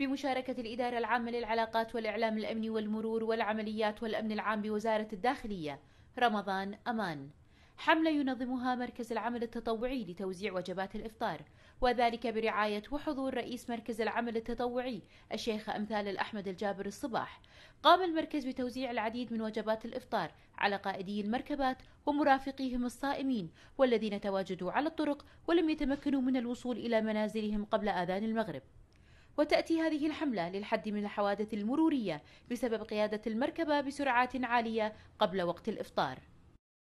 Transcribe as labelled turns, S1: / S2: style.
S1: بمشاركة الإدارة العامة للعلاقات والإعلام الأمني والمرور والعمليات والأمن العام بوزارة الداخلية رمضان أمان حملة ينظمها مركز العمل التطوعي لتوزيع وجبات الإفطار وذلك برعاية وحضور رئيس مركز العمل التطوعي الشيخ أمثال الأحمد الجابر الصباح قام المركز بتوزيع العديد من وجبات الإفطار على قائدي المركبات ومرافقيهم الصائمين والذين تواجدوا على الطرق ولم يتمكنوا من الوصول إلى منازلهم قبل آذان المغرب وتأتي هذه الحملة للحد من الحوادث المرورية بسبب قيادة المركبة بسرعات عالية قبل وقت الإفطار